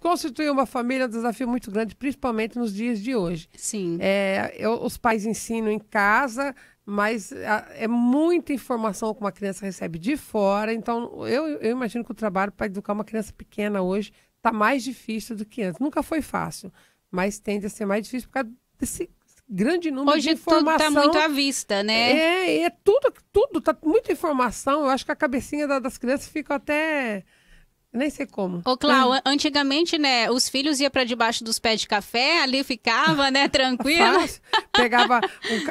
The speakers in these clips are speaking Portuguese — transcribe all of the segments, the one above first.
constituir uma família é um desafio muito grande, principalmente nos dias de hoje. Sim. É, eu, os pais ensinam em casa, mas a, é muita informação que uma criança recebe de fora. Então, eu, eu imagino que o trabalho para educar uma criança pequena hoje está mais difícil do que antes. Nunca foi fácil, mas tende a ser mais difícil por causa desse grande número Hoje de tá informação. Hoje tudo está muito à vista, né? É, é tudo, tudo, está muita informação. Eu acho que a cabecinha da, das crianças fica até nem sei como. Ô, Clau, antigamente, né, os filhos iam para debaixo dos pés de café, ali ficava, né, tranquilo. Pegava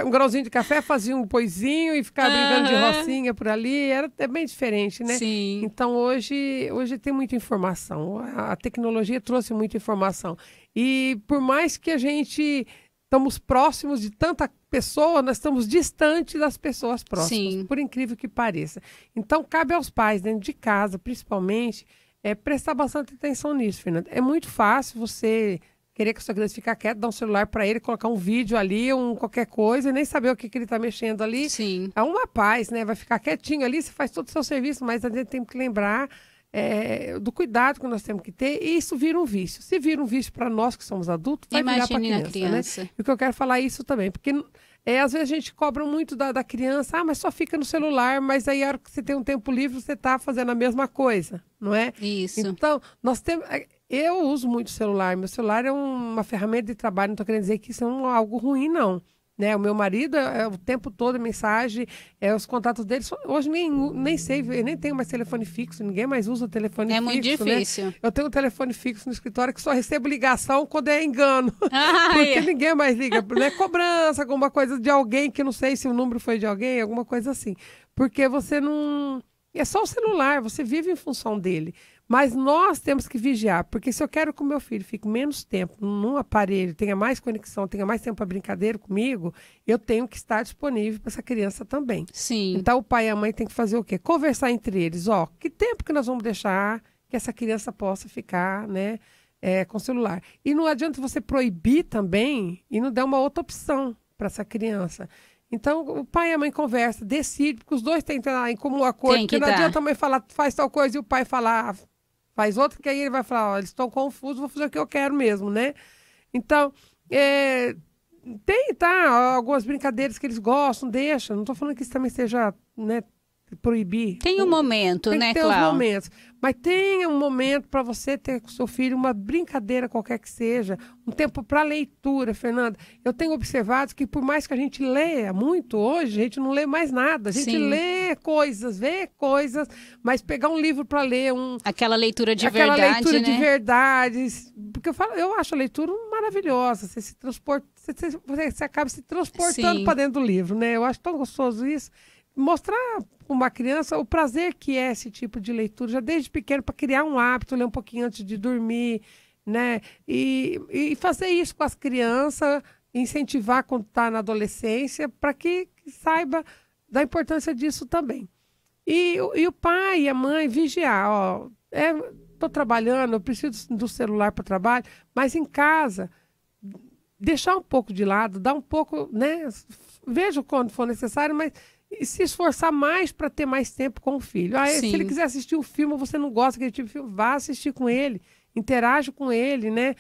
um, um, grãozinho de café, fazia um poizinho e ficava uhum. brincando de rocinha por ali. Era é bem diferente, né? Sim. Então, hoje, hoje tem muita informação. A, a tecnologia trouxe muita informação. E por mais que a gente estamos próximos de tanta pessoa, nós estamos distantes das pessoas próximas, Sim. por incrível que pareça. Então, cabe aos pais, dentro de casa, principalmente é prestar bastante atenção nisso, Fernando. É muito fácil você querer que a sua criança fique quieta, dar um celular para ele, colocar um vídeo ali, um qualquer coisa, e nem saber o que, que ele está mexendo ali. Sim. É uma paz, né? Vai ficar quietinho ali, você faz todo o seu serviço, mas a gente tem que lembrar é, do cuidado que nós temos que ter, e isso vira um vício. Se vira um vício para nós que somos adultos, vai Imagine virar para a criança. criança. Né? E o que eu quero falar é isso também, porque é, às vezes a gente cobra muito da, da criança, ah, mas só fica no celular, mas aí a hora que você tem um tempo livre, você está fazendo a mesma coisa, não é? Isso. Então, nós temos. É, eu uso muito o celular, meu celular é uma ferramenta de trabalho, não estou querendo dizer que isso é um, algo ruim, não. Né? O meu marido é, é o tempo todo mensagem, é os contatos dele. Hoje nem, nem sei, nem tenho mais telefone fixo, ninguém mais usa telefone é fixo. É muito né? difícil. Né? Eu tenho um telefone fixo no escritório que só recebo ligação quando é engano. Ah, porque é. ninguém mais liga. Né? Cobrança, alguma coisa de alguém que não sei se o número foi de alguém, alguma coisa assim. Porque você não. É só o celular, você vive em função dele. Mas nós temos que vigiar, porque se eu quero que o meu filho fique menos tempo num aparelho, tenha mais conexão, tenha mais tempo para brincadeira comigo, eu tenho que estar disponível para essa criança também. Sim. Então o pai e a mãe têm que fazer o quê? Conversar entre eles, ó, que tempo que nós vamos deixar que essa criança possa ficar, né, é, com celular. E não adianta você proibir também e não dar uma outra opção para essa criança. Então, o pai e a mãe conversam, decidem, porque os dois têm que entrar em comum acordo. Porque não dar. adianta a mãe falar, faz tal coisa, e o pai falar, faz outra, que aí ele vai falar, ó, eles estão confusos, vou fazer o que eu quero mesmo, né? Então, é, tem, tá, algumas brincadeiras que eles gostam, deixa. Não estou falando que isso também seja, né, proibir. Tem um momento, tem né, tem Cláudio? momento. momentos. Mas tenha um momento para você ter com seu filho uma brincadeira qualquer que seja, um tempo para leitura, Fernanda. Eu tenho observado que por mais que a gente leia muito hoje, a gente não lê mais nada. A gente Sim. lê coisas, vê coisas, mas pegar um livro para ler um aquela leitura de aquela verdade, leitura né? de verdade, porque eu falo, eu acho a leitura maravilhosa. Você se transporta, você, você acaba se transportando para dentro do livro, né? Eu acho tão gostoso isso mostrar uma criança o prazer que é esse tipo de leitura, já desde pequeno, para criar um hábito, ler um pouquinho antes de dormir, né? E, e fazer isso com as crianças, incentivar quando está na adolescência, para que, saiba da importância disso também. E, e o pai e a mãe vigiar, ó, é, tô trabalhando, eu preciso do celular para o trabalho, mas em casa deixar um pouco de lado, dar um pouco, né? Vejo quando for necessário, mas e se esforçar mais para ter mais tempo com o filho. Ah, é, se ele quiser assistir o um filme, você não gosta daquele tipo de filme, vá assistir com ele, interage com ele, né?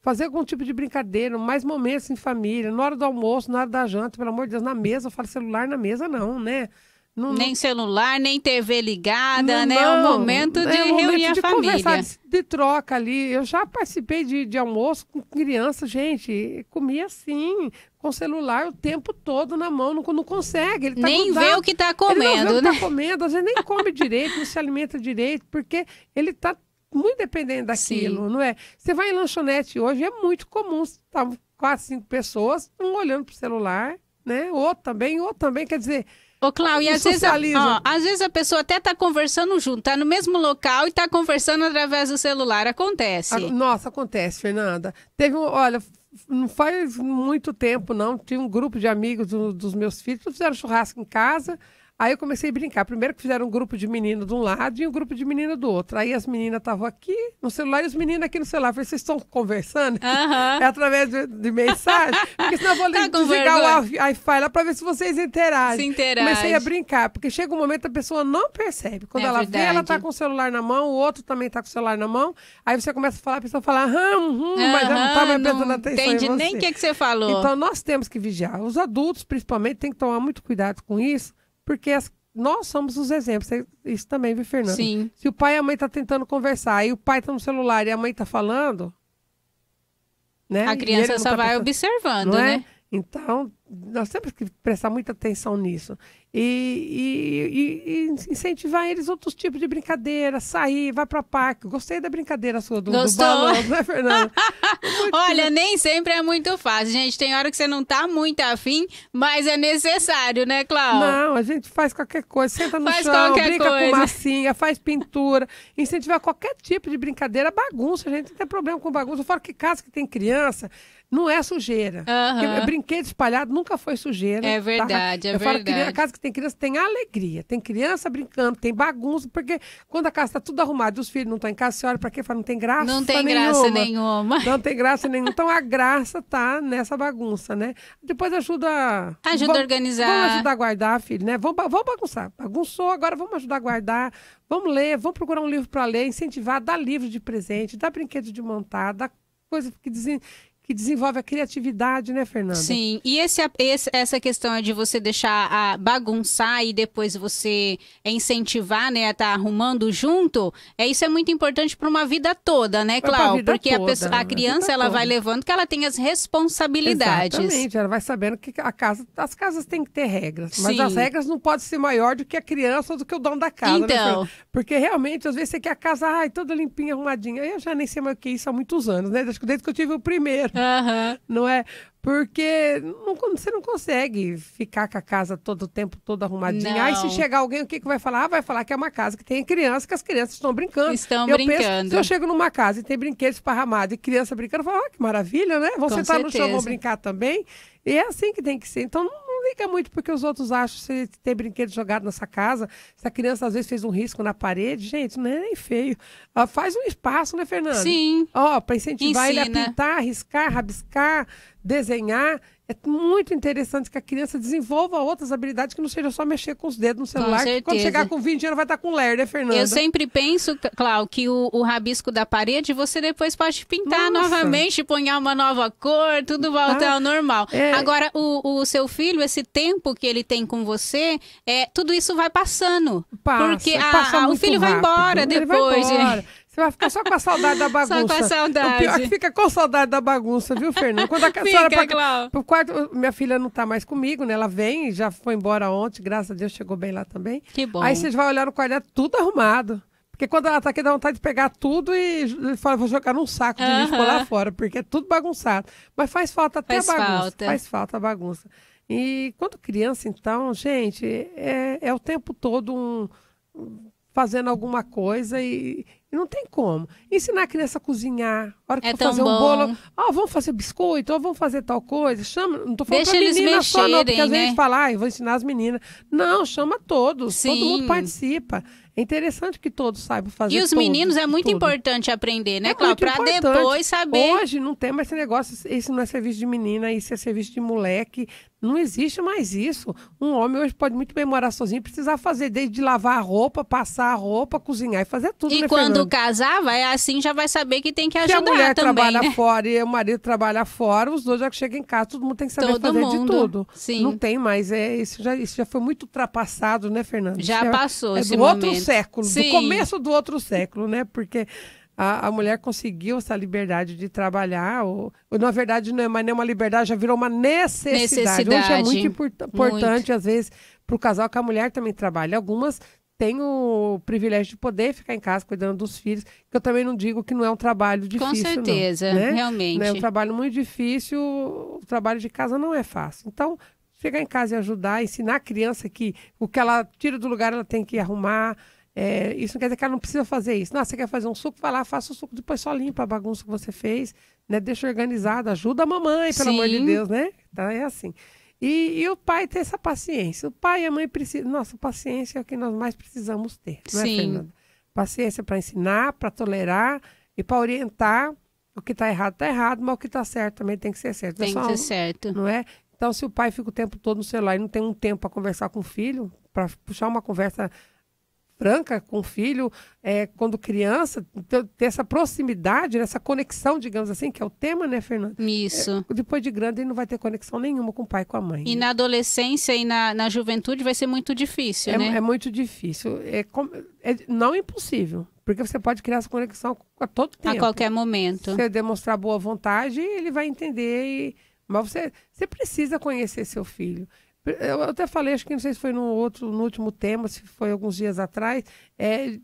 Fazer algum tipo de brincadeira, mais momentos em família, na hora do almoço, na hora da janta, pelo amor de Deus, na mesa, fala celular na mesa, não, né? Não, nem celular, nem TV ligada, não, né? É o momento de é momento reunir de a família. De, de troca ali. Eu já participei de, de almoço com criança, gente. Comia assim, com o celular o tempo todo na mão, não, não consegue. Ele tá nem grudado, vê o que está comendo, ele não vê o que tá né? Tá comendo, às vezes nem come direito, não se alimenta direito, porque ele está muito dependente daquilo, Sim. não é? Você vai em lanchonete hoje, é muito comum, tá quatro, cinco pessoas, um olhando pro celular, né? Outro também, outro também, quer dizer Ô, Cláudia, às vezes, a, ó, às vezes a pessoa até tá conversando junto, tá no mesmo local e tá conversando através do celular. Acontece. A, nossa, acontece, Fernanda. Teve um, olha, não faz muito tempo, não. Tinha um grupo de amigos do, dos meus filhos, fizeram churrasco em casa. Aí eu comecei a brincar. Primeiro que fizeram um grupo de menino de um lado e um grupo de menino do outro. Aí as meninas estavam aqui no celular e os meninos aqui no celular. falei, vocês estão conversando? Uhum. É através de, de, mensagem? Porque senão eu vou tá desligar o Wi-Fi lá pra ver se vocês interagem. Se interagem. Comecei a brincar, porque chega um momento que a pessoa não percebe. Quando é ela verdade. vê, ela tá com o celular na mão, o outro também tá com o celular na mão. Aí você começa a falar, a pessoa fala, aham, hum, uhum, mas ela não tá mais prestando atenção Entendi nem o que, que você falou. Então nós temos que vigiar. Os adultos, principalmente, têm que tomar muito cuidado com isso porque as, nós somos os exemplos. É isso também, viu, Fernando? Sim. Se o pai e a mãe estão tá tentando conversar e o pai está no celular e a mãe está falando. Né? A criança só tá vai pensando, observando, é? né? É? Então, nós temos que prestar muita atenção nisso. E, e, e, e incentivar eles outros tipos de brincadeira, sair, vai para o parque. Gostei da brincadeira sua do, Gostou? do balão, né, Fernanda? Olha, nem sempre é muito fácil, gente. Tem hora que você não tá muito afim, mas é necessário, né, Cláudia? Não, a gente faz qualquer coisa. Senta no faz chão, brinca coisa. com massinha, faz pintura. Incentivar qualquer tipo de brincadeira, bagunça. A gente não tem problema com bagunça. Fora que casa que tem criança não é sujeira. Uhum. Brinquedo espalhado nunca foi sujeira. É tá? verdade, tá? é Eu verdade. a casa que tem criança tem alegria. Tem criança brincando, tem bagunça, porque quando a casa está tudo arrumada e os filhos não estão em casa, você olha para quê? Fala, não tem graça nenhuma. Não tem nenhuma. graça nenhuma. Não tem graça nenhuma. Então a graça tá nessa bagunça, né? Depois ajuda. Ajuda a organizar. Vamos ajudar a guardar, filho, né? Vamos, vamos bagunçar. Bagunçou, agora vamos ajudar a guardar. Vamos ler, vamos procurar um livro para ler, incentivar, dar livro de presente, dar brinquedo de montar, dar coisa que dizem que desenvolve a criatividade, né, Fernanda? Sim, e esse, esse, essa questão é de você deixar a bagunçar e depois você incentivar, né, a tá arrumando junto, é isso é muito importante para uma vida toda, né, Cláudio? Porque toda, né, a, pessoa, a criança a ela toda. vai levando que ela tem as responsabilidades. Exatamente, ela vai sabendo que a casa, as casas têm que ter regras, mas as regras não podem ser maior do que a criança ou do que o dono da casa. Né, então, né, porque realmente às vezes você quer a casa, ai, toda limpinha, arrumadinha. Eu já nem sei mais o que é isso há muitos anos, né? Desde que eu tive o primeiro. É. Uhum. Não é? Porque não, você não consegue ficar com a casa todo o tempo toda arrumadinha. Não. Aí se chegar alguém, o que, que vai falar? Ah, vai falar que é uma casa que tem criança, que as crianças estão brincando. Estão eu brincando. Penso, se eu chego numa casa e tem brinquedo esparramado e criança brincando, eu falo, ah, que maravilha, né? Vão sentar no chão, vão brincar também. E é assim que tem que ser. Então não não liga muito porque os outros acham se tem brinquedo jogado nessa casa, se a criança às vezes fez um risco na parede, gente, não é nem feio. Uh, faz um espaço, né, Fernanda? Sim. Ó, oh, para incentivar Ensina. ele a pintar, riscar, rabiscar, desenhar, é muito interessante que a criança desenvolva outras habilidades que não seja só mexer com os dedos no celular. com quando chegar com 20 anos vai estar tá com ler, né, Fernanda? Eu sempre penso, Clau, que o, o rabisco da parede você depois pode pintar Nossa. novamente, ponhar uma nova cor, tudo volta ah, ao normal. É... Agora, o, o seu filho, esse tempo que ele tem com você, é, tudo isso vai passando. Passa, porque a, passa a, o filho rápido. vai embora depois. Ele vai né? embora. Você vai ficar só com a saudade da bagunça. Só com a saudade. É o pior é que fica com saudade da bagunça, viu, Fernando? Quando a, fica, senhora pra, pro quarto, minha filha não tá mais comigo, né? Ela vem, já foi embora ontem, graças a Deus chegou bem lá também. Que bom. Aí vocês vão olhar no quarto, é tudo arrumado. Porque quando ela tá aqui, dá vontade de pegar tudo e fala, vou jogar num saco de lixo uh -huh. lá fora, porque é tudo bagunçado. Mas faz falta até faz a bagunça. Falta. Faz falta a bagunça. E quando criança, então, gente, é, é o tempo todo um fazendo alguma coisa e, e, não tem como. Ensinar a criança a cozinhar, a hora que é for fazer bom. um bolo, ó, oh, vamos fazer biscoito, ou oh, vamos fazer tal coisa, chama, não tô falando Deixa pra menina só não, porque às né? vezes fala, ah, vou ensinar as meninas. Não, chama todos, Sim. todo mundo participa. É interessante que todos saibam fazer. E os todos, meninos é muito tudo. importante aprender, né, é Cláudia? Para depois saber. Hoje não tem mais esse negócio, isso não é serviço de menina, isso é serviço de moleque. Não existe mais isso. Um homem hoje pode muito bem morar sozinho, precisar fazer desde lavar a roupa, passar a roupa, cozinhar e fazer tudo. E né, quando Fernanda? casar, vai assim já vai saber que tem que ajudar também. a mulher também, trabalha né? fora e o marido trabalha fora, os dois já que chegam em casa, todo mundo tem que saber todo fazer mundo. de tudo. Sim. Não tem mais, é isso já, isso já foi muito ultrapassado, né, Fernando? Já, é passou é, é esse momento século, Sim. do começo do outro século, né? Porque a, a mulher conseguiu essa liberdade de trabalhar, ou, ou na verdade não é mais nem uma liberdade, já virou uma necessidade. necessidade. Hoje é muito import importante, muito. às vezes, para o casal que a mulher também trabalha. Algumas tem o privilégio de poder ficar em casa cuidando dos filhos, que eu também não digo que não é um trabalho difícil. Com certeza, não, né? realmente. Não é um trabalho muito difícil, o trabalho de casa não é fácil. Então, chegar em casa e ajudar, ensinar a criança que o que ela tira do lugar ela tem que arrumar, é, isso não quer dizer que ela não precisa fazer isso. Não, você quer fazer um suco? Vai lá, faça o suco, depois só limpa a bagunça que você fez, né? Deixa organizado, ajuda a mamãe, pelo Sim. amor de Deus, né? Então é assim. E, e, o pai ter essa paciência. O pai e a mãe precisam. Nossa, paciência é o que nós mais precisamos ter, não é, Sim. é, Fernanda? Paciência para ensinar, para tolerar e para orientar. O que está errado está errado, mas o que está certo também tem que ser certo. Tem é que ser certo. Não é? Então, se o pai fica o tempo todo no celular e não tem um tempo para conversar com o filho, para puxar uma conversa franca com o filho é, quando criança, ter, ter essa proximidade, né, essa conexão, digamos assim, que é o tema, né, Fernanda? Isso. É, depois de grande, ele não vai ter conexão nenhuma com o pai e com a mãe. E né? na adolescência e na, na juventude vai ser muito difícil, é, né? É muito difícil. É, é não impossível. Porque você pode criar essa conexão a todo tempo. A qualquer momento. Se você demonstrar boa vontade, ele vai entender. E... Mas você, você precisa conhecer seu filho. Eu até falei, acho que não sei se foi no outro, no último tema, se foi alguns dias atrás, é,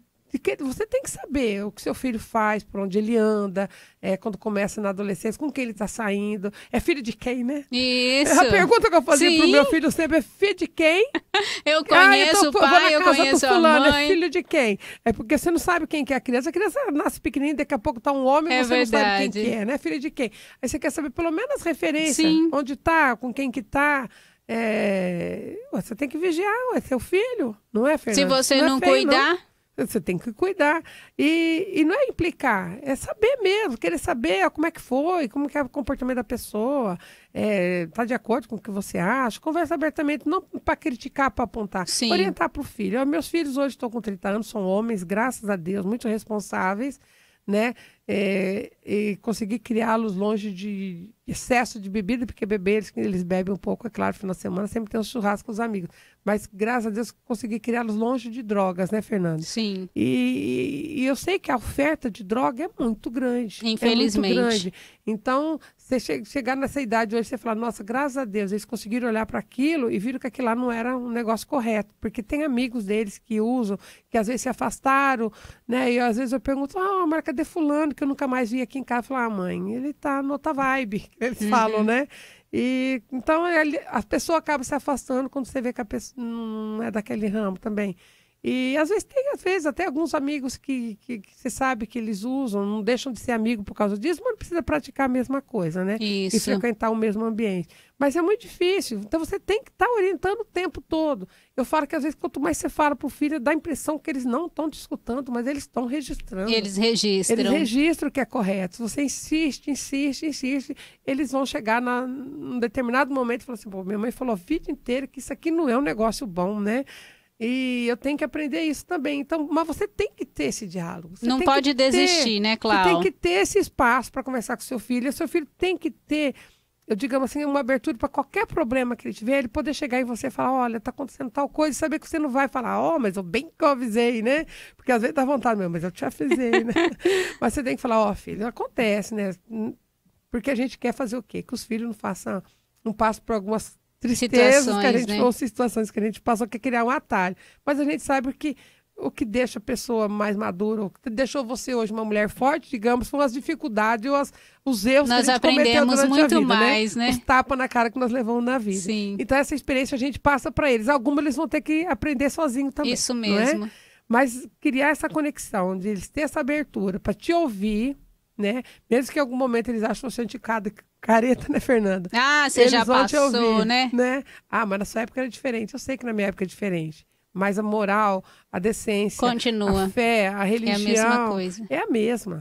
você tem que saber o que seu filho faz, por onde ele anda, é, quando começa na adolescência, com quem ele está saindo. É filho de quem, né? Isso. A pergunta que eu fazia Sim. pro meu filho sempre é filho de quem? eu conheço ah, eu tô, o pai, eu conheço do fulano, a é mãe. É filho de quem? É porque você não sabe quem que é a criança. A criança nasce pequenininha, daqui a pouco tá um homem, é você verdade. não sabe quem que é, né? Filho de quem? Aí você quer saber pelo menos referência Sim. Onde tá, com quem que tá. É, você tem que vigiar, é seu filho, não é, Fernanda? Se você não, é não é feio, cuidar. Não. Você tem que cuidar. E, e não é implicar, é saber mesmo, querer saber como é que foi, como que é o comportamento da pessoa, está é, tá de acordo com o que você acha. Conversa abertamente, não para criticar, para apontar. Sim. Orientar para o filho. meus filhos hoje estão com 30 anos, são homens, graças a Deus, muito responsáveis, né? é, e conseguir criá-los longe de excesso de bebida, porque beber eles, eles, bebem um pouco, é claro, final de semana sempre tem um churrasco com os amigos. Mas graças a Deus consegui criá-los longe de drogas, né, Fernando? Sim. E, e, eu sei que a oferta de droga é muito grande. Infelizmente. É muito grande. Então, você che chegar nessa idade hoje, você falar nossa, graças a Deus, eles conseguiram olhar para aquilo e viram que aquilo lá não era um negócio correto. Porque tem amigos deles que usam, que às vezes se afastaram, né? E às vezes eu pergunto, ah, a marca de fulano que eu nunca mais vim aqui em casa e falar, ah, mãe, ele tá nota vibe, eles uhum. falam, né? E então ele, a pessoa acaba se afastando quando você vê que a pessoa não é daquele ramo também. E às vezes tem, às vezes, até alguns amigos que, que, que, você sabe que eles usam, não deixam de ser amigo por causa disso, mas não precisa praticar a mesma coisa, né? Isso. E frequentar o mesmo ambiente. Mas é muito difícil. Então você tem que estar tá orientando o tempo todo. Eu falo que às vezes, quanto mais você fala para o filho, dá a impressão que eles não estão te escutando, mas eles estão registrando. eles registram. Eles registram o que é correto. Se você insiste, insiste, insiste, eles vão chegar na, num determinado momento e falar assim: pô, minha mãe falou a vida inteira que isso aqui não é um negócio bom, né? E eu tenho que aprender isso também. Então, mas você tem que ter esse diálogo. Você não pode desistir, ter, né, Cláudia? Você tem que ter esse espaço para conversar com seu filho. E seu filho tem que ter, eu digamos assim, uma abertura para qualquer problema que ele tiver, ele poder chegar em você e falar: olha, está acontecendo tal coisa, e saber que você não vai falar, ó, oh, mas eu bem que eu avisei, né? Porque às vezes dá vontade mesmo, mas eu te avisei, né? mas você tem que falar: ó, oh, filho, acontece, né? Porque a gente quer fazer o quê? Que os filhos não façam, não passem por algumas tristezas situações, que a gente né? ou situações que a gente passou, que é criar um atalho. Mas a gente sabe que o que deixa a pessoa mais madura, o que deixou você hoje uma mulher forte, digamos, foram as dificuldades ou as, os erros nós que a gente cometeu durante muito a vida, né? mais, né? né? Os tapas na cara que nós levamos na vida. Sim. Então essa experiência a gente passa para eles. Algumas eles vão ter que aprender sozinho também. Isso é? mesmo. Mas criar essa conexão, de eles terem essa abertura para te ouvir, né? Mesmo que em algum momento eles acham você é anticado, careta, né, Fernanda? Ah, você Eles já passou, ouvir, né? né? Ah, mas na sua época era diferente. Eu sei que na minha época é diferente. Mas a moral, a decência, Continua. a fé, a religião. É a mesma coisa. É a mesma.